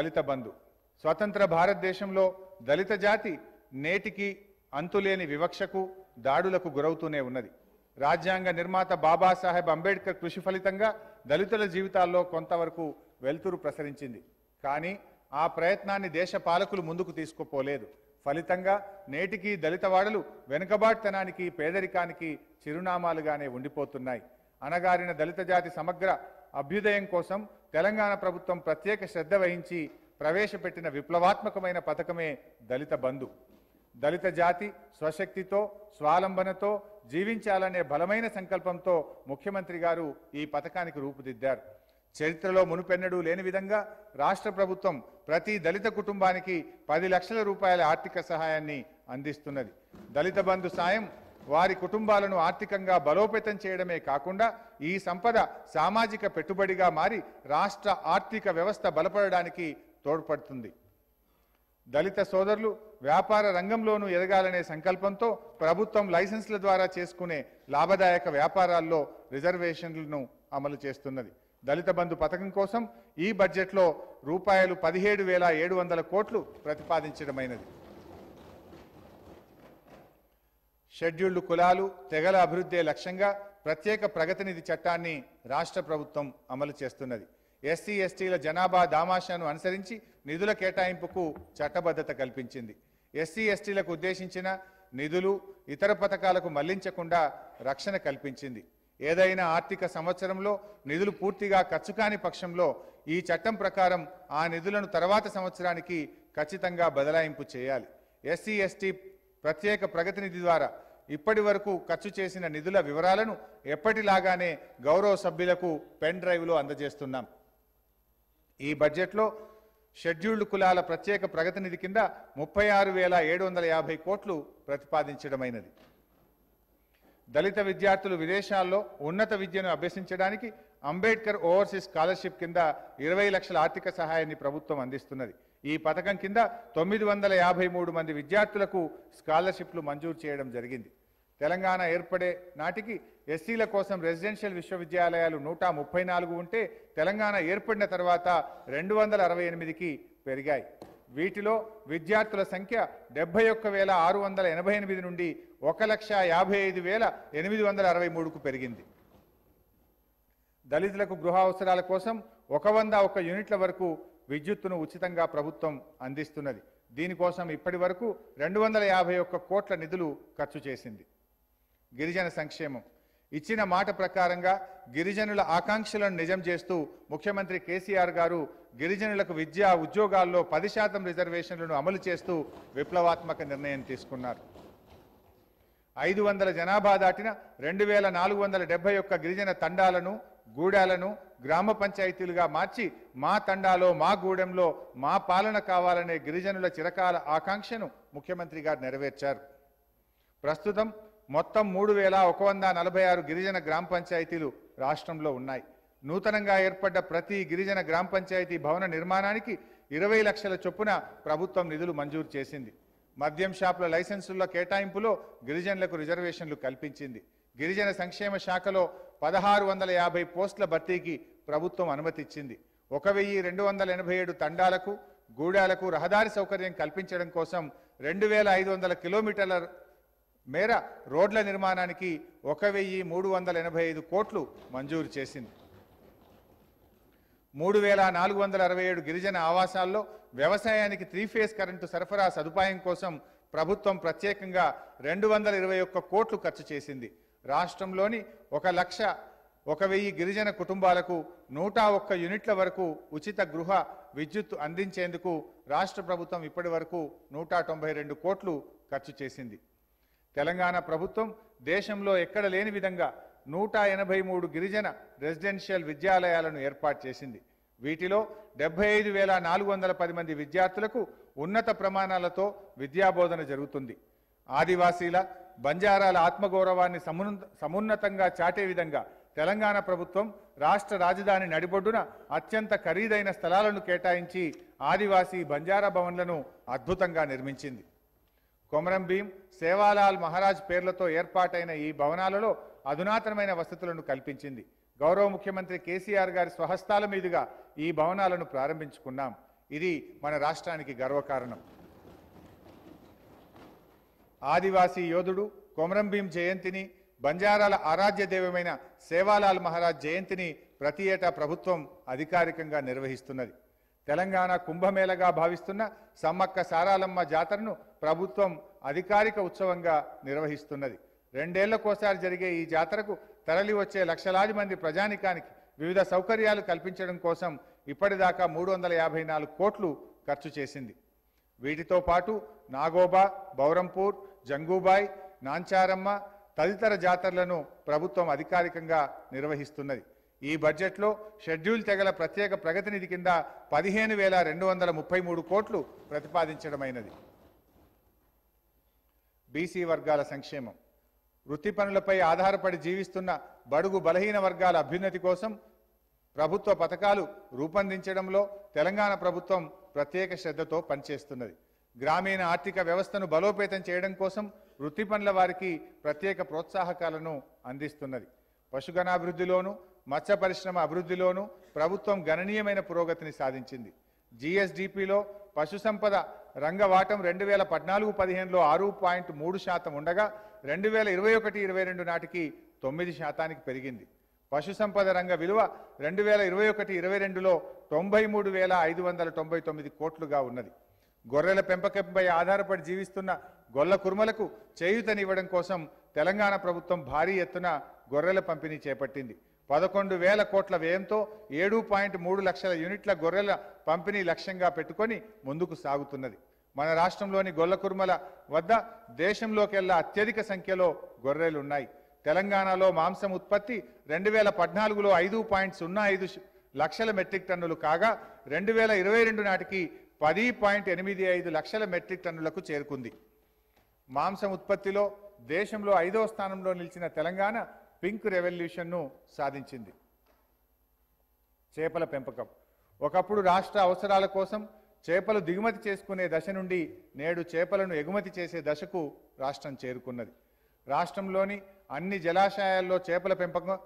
దళిత బంధు స్వతంత్ర భారతదేశంలో దళిత జాతి నేటికి అంతులేని వివక్షకు దాడులకు గురవుతూనే ఉన్నది రాజ్యాంగ నిర్మాత బాబాసాహెబ్ అంబేద్కర్ కృషి ఫలితంగా దళితుల జీవితాల్లో కొంతవరకు వెలుతురు ప్రసరించింది కానీ ఆ ప్రయత్నాన్ని దేశ పాలకులు ముందుకు తీసుకుపోలేదు ఫలితంగా నేటికీ దళితవాడలు వెనుకబాటుతనానికి పేదరికానికి చిరునామాలుగానే ఉండిపోతున్నాయి అనగారిన దళిత జాతి సమగ్ర అభ్యుదయం కోసం తెలంగాణ ప్రభుత్వం ప్రత్యేక శ్రద్ధ వహించి ప్రవేశపెట్టిన విప్లవాత్మకమైన పథకమే దళిత బంధు దళిత జాతి స్వశక్తితో స్వాలంబనతో జీవించాలనే బలమైన సంకల్పంతో ముఖ్యమంత్రి గారు ఈ పథకానికి రూపుదిద్దారు చరిత్రలో మునుపెన్నడూ లేని విధంగా రాష్ట్ర ప్రభుత్వం ప్రతి దళిత కుటుంబానికి పది లక్షల రూపాయల ఆర్థిక సహాయాన్ని అందిస్తున్నది దళిత బంధు సాయం వారి కుటుంబాలను ఆర్థికంగా బలోపేతం చేయడమే కాకుండా ఈ సంపద సామాజిక పెట్టుబడిగా మారి రాష్ట్ర ఆర్థిక వ్యవస్థ బలపడడానికి తోడ్పడుతుంది దళిత సోదరులు వ్యాపార రంగంలోనూ ఎదగాలనే సంకల్పంతో ప్రభుత్వం లైసెన్స్ల ద్వారా చేసుకునే లాభదాయక వ్యాపారాల్లో రిజర్వేషన్లను అమలు చేస్తున్నది దళిత బంధు పథకం కోసం ఈ బడ్జెట్లో రూపాయలు పదిహేడు వేల ఏడు వందల కోట్లు ప్రతిపాదించడమైనది షెడ్యూల్డ్ కులాలు తెగల అభివృద్ధే లక్ష్యంగా ప్రత్యేక ప్రగతినిధి చట్టాన్ని రాష్ట్ర ప్రభుత్వం అమలు చేస్తున్నది ఎస్సీ ఎస్టీల జనాభా దామాషాను అనుసరించి నిధుల కేటాయింపుకు చట్టబద్ధత కల్పించింది ఎస్సీ ఎస్టీలకు ఉద్దేశించిన నిధులు ఇతర పథకాలకు మళ్లించకుండా రక్షణ కల్పించింది ఏదైనా ఆర్థిక సంవత్సరంలో నిధులు పూర్తిగా ఖర్చు కాని పక్షంలో ఈ చట్టం ప్రకారం ఆ నిధులను తర్వాత సంవత్సరానికి ఖచ్చితంగా బదలాయింపు చేయాలి ఎస్సీ ఎస్టీ ప్రత్యేక ప్రగతినిధి ద్వారా ఇప్పటి వరకు ఖర్చు చేసిన నిధుల వివరాలను ఎప్పటిలాగానే గౌరవ సభ్యులకు పెన్ డ్రైవ్లో అందజేస్తున్నాం ఈ బడ్జెట్లో షెడ్యూల్డ్ కులాల ప్రత్యేక ప్రగతి నిధి కింద ముప్పై ఆరు వేల ఏడు వందల యాభై కోట్లు ప్రతిపాదించడమైనది దళిత విద్యార్థులు విదేశాల్లో ఉన్నత విద్యను అభ్యసించడానికి అంబేద్కర్ ఓవర్సీస్ స్కాలర్షిప్ కింద ఇరవై లక్షల ఆర్థిక సహాయాన్ని ప్రభుత్వం అందిస్తున్నది ఈ పథకం కింద తొమ్మిది మంది విద్యార్థులకు స్కాలర్షిప్లు మంజూరు చేయడం జరిగింది తెలంగాణ ఏర్పడే నాటికి ఎస్సీల కోసం రెసిడెన్షియల్ విశ్వవిద్యాలయాలు నూట ముప్పై నాలుగు ఉంటే తెలంగాణ ఏర్పడిన తర్వాత రెండు వందల అరవై ఎనిమిదికి పెరిగాయి వీటిలో విద్యార్థుల సంఖ్య డెబ్బై ఒక్క వేల ఆరు వందల ఎనభై ఎనిమిది నుండి ఒక లక్ష యాభై ఐదు వేల ఎనిమిది వందల అరవై మూడుకు పెరిగింది దళితులకు గృహ అవసరాల కోసం ఒక వంద ఒక యూనిట్ల వరకు విద్యుత్తును ఉచితంగా ప్రభుత్వం అందిస్తున్నది దీనికోసం ఇప్పటి వరకు రెండు వందల యాభై ఒక్క కోట్ల నిధులు ఖర్చు చేసింది గిరిజన సంక్షేమం ఇచ్చిన మాట ప్రకారంగా గిరిజనుల ఆకాంక్షలను నిజం చేస్తూ ముఖ్యమంత్రి కేసీఆర్ గారు గిరిజనులకు విద్యా ఉద్యోగాల్లో పది శాతం రిజర్వేషన్లను అమలు చేస్తూ విప్లవాత్మక నిర్ణయం తీసుకున్నారు ఐదు వందల జనాభా దాటిన రెండు వేల నాలుగు వందల డెబ్బై ఒక్క గిరిజన తండాలను గూడాలను గ్రామ పంచాయతీలుగా మార్చి మా తండాలో మా గూడెంలో మా పాలన కావాలనే గిరిజనుల చిరకాల ఆకాంక్షను ముఖ్యమంత్రి గారు నెరవేర్చారు ప్రస్తుతం మొత్తం మూడు వేల ఒక వంద నలభై ఆరు గిరిజన గ్రామ పంచాయతీలు రాష్ట్రంలో ఉన్నాయి నూతనంగా ఏర్పడ్డ ప్రతి గిరిజన గ్రామ పంచాయతీ భవన నిర్మాణానికి ఇరవై లక్షల చొప్పున ప్రభుత్వం నిధులు మంజూరు చేసింది మద్యం షాపుల లైసెన్సుల కేటాయింపులో గిరిజనులకు రిజర్వేషన్లు కల్పించింది గిరిజన సంక్షేమ శాఖలో పదహారు వందల యాభై పోస్టుల భర్తీకి ప్రభుత్వం అనుమతిచ్చింది ఒక వెయ్యి రెండు వందల ఎనభై ఏడు తండాలకు గూడాలకు రహదారి సౌకర్యం కల్పించడం కోసం రెండు వేల ఐదు వందల కిలోమీటర్ల మేర రోడ్ల నిర్మాణానికి ఒక వెయ్యి మూడు వందల ఎనభై ఐదు కోట్లు మంజూరు చేసింది మూడు వేల నాలుగు వందల అరవై ఏడు గిరిజన ఆవాసాల్లో వ్యవసాయానికి త్రీ ఫేజ్ కరెంటు సరఫరా సదుపాయం కోసం ప్రభుత్వం ప్రత్యేకంగా రెండు వందల ఇరవై ఒక్క కోట్లు ఖర్చు చేసింది రాష్ట్రంలోని ఒక లక్ష ఒక వెయ్యి గిరిజన కుటుంబాలకు నూట ఒక్క యూనిట్ల వరకు ఉచిత గృహ విద్యుత్ అందించేందుకు రాష్ట్ర ప్రభుత్వం ఇప్పటి వరకు నూట తొంభై రెండు కోట్లు ఖర్చు చేసింది తెలంగాణ ప్రభుత్వం దేశంలో ఎక్కడ లేని విధంగా నూట ఎనభై మూడు గిరిజన రెసిడెన్షియల్ విద్యాలయాలను ఏర్పాటు చేసింది వీటిలో డెబ్బై ఐదు వేల నాలుగు వందల పది మంది విద్యార్థులకు ఉన్నత ప్రమాణాలతో విద్యాబోధన జరుగుతుంది ఆదివాసీల బంజారాల ఆత్మగౌరవాన్ని సమున్నతంగా చాటే విధంగా తెలంగాణ ప్రభుత్వం రాష్ట్ర రాజధాని నడిబొడ్డున అత్యంత ఖరీదైన స్థలాలను కేటాయించి ఆదివాసీ బంజారా భవన్లను అద్భుతంగా నిర్మించింది కొమరం భీం సేవాలాల్ మహారాజ్ పేర్లతో ఏర్పాటైన ఈ భవనాలలో అధునాతనమైన వసతులను కల్పించింది గౌరవ ముఖ్యమంత్రి కేసీఆర్ గారి స్వహస్తాల మీదుగా ఈ భవనాలను ప్రారంభించుకున్నాం ఇది మన రాష్ట్రానికి గర్వకారణం ఆదివాసీ యోధుడు కొమరం భీం జయంతిని బంజారాల ఆరాధ్య దైవమైన సేవాలాల్ మహారాజ్ జయంతిని ప్రతి ఏటా ప్రభుత్వం అధికారికంగా నిర్వహిస్తున్నది తెలంగాణ కుంభమేళగా భావిస్తున్న సమ్మక్క సారాలమ్మ జాతరను ప్రభుత్వం అధికారిక ఉత్సవంగా నిర్వహిస్తున్నది రెండేళ్లకోసారి జరిగే ఈ జాతరకు తరలి వచ్చే లక్షలాది మంది ప్రజానికానికి వివిధ సౌకర్యాలు కల్పించడం కోసం ఇప్పటిదాకా మూడు వందల యాభై నాలుగు కోట్లు ఖర్చు చేసింది వీటితో పాటు నాగోబా బౌరంపూర్ జంగూబాయ్ నాంచారమ్మ తదితర జాతరలను ప్రభుత్వం అధికారికంగా నిర్వహిస్తున్నది ఈ బడ్జెట్లో షెడ్యూల్ తెగల ప్రత్యేక ప్రగతి నిధి కింద పదిహేను వేల రెండు వందల ముప్పై మూడు కోట్లు ప్రతిపాదించడమైనది బీసీ వర్గాల సంక్షేమం వృత్తి పనులపై ఆధారపడి జీవిస్తున్న బడుగు బలహీన వర్గాల అభ్యున్నతి కోసం ప్రభుత్వ పథకాలు రూపొందించడంలో తెలంగాణ ప్రభుత్వం ప్రత్యేక శ్రద్ధతో పనిచేస్తున్నది గ్రామీణ ఆర్థిక వ్యవస్థను బలోపేతం చేయడం కోసం వృత్తి పనుల వారికి ప్రత్యేక ప్రోత్సాహకాలను అందిస్తున్నది పశుగణాభివృద్ధిలోనూ మత్స్య పరిశ్రమ అభివృద్ధిలోనూ ప్రభుత్వం గణనీయమైన పురోగతిని సాధించింది జిఎస్డిపిలో పశుసంపద రంగవాటం రంగ వాటం రెండు వేల పద్నాలుగు పదిహేనులో ఆరు పాయింట్ మూడు శాతం ఉండగా రెండు వేల ఇరవై ఒకటి ఇరవై రెండు నాటికి తొమ్మిది శాతానికి పెరిగింది పశుసంపద రంగ విలువ రెండు వేల ఇరవై ఒకటి ఇరవై రెండులో తొంభై మూడు వేల ఐదు వందల తొంభై తొమ్మిది కోట్లుగా ఉన్నది గొర్రెల పెంపకంపై ఆధారపడి జీవిస్తున్న గొల్ల కుర్మలకు చేయూతనివ్వడం కోసం తెలంగాణ ప్రభుత్వం భారీ ఎత్తున గొర్రెల పంపిణీ చేపట్టింది పదకొండు వేల కోట్ల వ్యయంతో ఏడు పాయింట్ మూడు లక్షల యూనిట్ల గొర్రెల పంపిణీ లక్ష్యంగా పెట్టుకొని ముందుకు సాగుతున్నది మన రాష్ట్రంలోని గొల్లకుర్మల వద్ద దేశంలోకెల్లా అత్యధిక సంఖ్యలో గొర్రెలున్నాయి తెలంగాణలో మాంసం ఉత్పత్తి రెండు వేల పద్నాలుగులో ఐదు పాయింట్ సున్నా ఐదు లక్షల మెట్రిక్ టన్నులు కాగా రెండు వేల ఇరవై రెండు నాటికి పది పాయింట్ ఎనిమిది ఐదు లక్షల మెట్రిక్ టన్నులకు చేరుకుంది మాంసం ఉత్పత్తిలో దేశంలో ఐదవ స్థానంలో నిలిచిన తెలంగాణ పింక్ రెవల్యూషన్ను సాధించింది చేపల పెంపకం ఒకప్పుడు రాష్ట్ర అవసరాల కోసం చేపలు దిగుమతి చేసుకునే దశ నుండి నేడు చేపలను ఎగుమతి చేసే దశకు రాష్ట్రం చేరుకున్నది రాష్ట్రంలోని అన్ని జలాశయాల్లో చేపల పెంపకం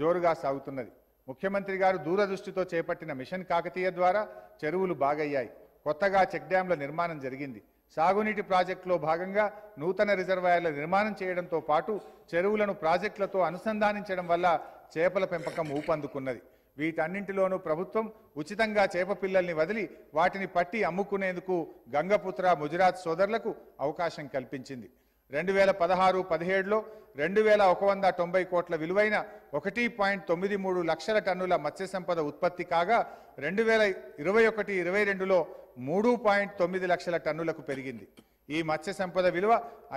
జోరుగా సాగుతున్నది ముఖ్యమంత్రి గారు దూరదృష్టితో చేపట్టిన మిషన్ కాకతీయ ద్వారా చెరువులు బాగయ్యాయి కొత్తగా చెక్ డ్యాంల నిర్మాణం జరిగింది సాగునీటి ప్రాజెక్టులో భాగంగా నూతన రిజర్వాయర్ల నిర్మాణం చేయడంతో పాటు చెరువులను ప్రాజెక్టులతో అనుసంధానించడం వల్ల చేపల పెంపకం ఊపందుకున్నది వీటన్నింటిలోనూ ప్రభుత్వం ఉచితంగా చేప పిల్లల్ని వదిలి వాటిని పట్టి అమ్ముకునేందుకు గంగపుత్ర ముజరాత్ సోదరులకు అవకాశం కల్పించింది రెండు వేల పదహారు పదిహేడులో రెండు వేల ఒక వంద తొంభై కోట్ల విలువైన ఒకటి పాయింట్ తొమ్మిది మూడు లక్షల టన్నుల మత్స్య సంపద ఉత్పత్తి కాగా రెండు వేల ఇరవై ఒకటి ఇరవై రెండులో మూడు పాయింట్ తొమ్మిది లక్షల టన్నులకు పెరిగింది ఈ మత్స్య సంపద విలువ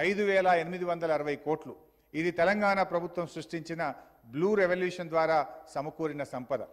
ఐదు వేల ఎనిమిది వందల అరవై కోట్లు ఇది తెలంగాణ ప్రభుత్వం సృష్టించిన బ్లూ రెవల్యూషన్ ద్వారా సమకూరిన సంపద